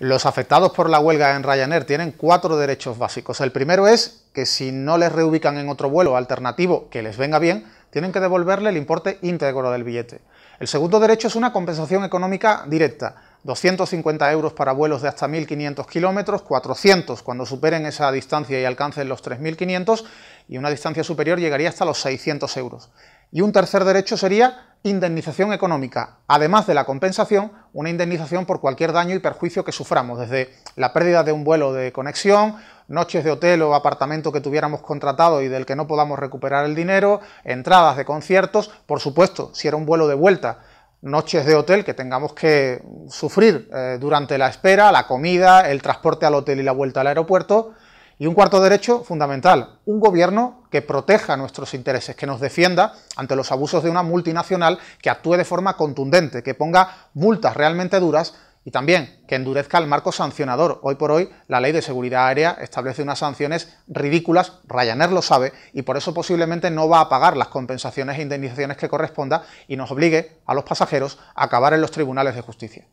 Los afectados por la huelga en Ryanair tienen cuatro derechos básicos. El primero es que si no les reubican en otro vuelo alternativo que les venga bien, tienen que devolverle el importe íntegro del billete. El segundo derecho es una compensación económica directa, 250 euros para vuelos de hasta 1.500 kilómetros, 400 cuando superen esa distancia y alcancen los 3.500 y una distancia superior llegaría hasta los 600 euros. Y un tercer derecho sería indemnización económica, además de la compensación, una indemnización por cualquier daño y perjuicio que suframos, desde la pérdida de un vuelo de conexión, noches de hotel o apartamento que tuviéramos contratado y del que no podamos recuperar el dinero, entradas de conciertos, por supuesto, si era un vuelo de vuelta, noches de hotel que tengamos que sufrir eh, durante la espera, la comida, el transporte al hotel y la vuelta al aeropuerto, y un cuarto derecho fundamental, un gobierno que proteja nuestros intereses, que nos defienda ante los abusos de una multinacional, que actúe de forma contundente, que ponga multas realmente duras y también que endurezca el marco sancionador. Hoy por hoy la ley de seguridad aérea establece unas sanciones ridículas, Ryanair lo sabe, y por eso posiblemente no va a pagar las compensaciones e indemnizaciones que corresponda y nos obligue a los pasajeros a acabar en los tribunales de justicia.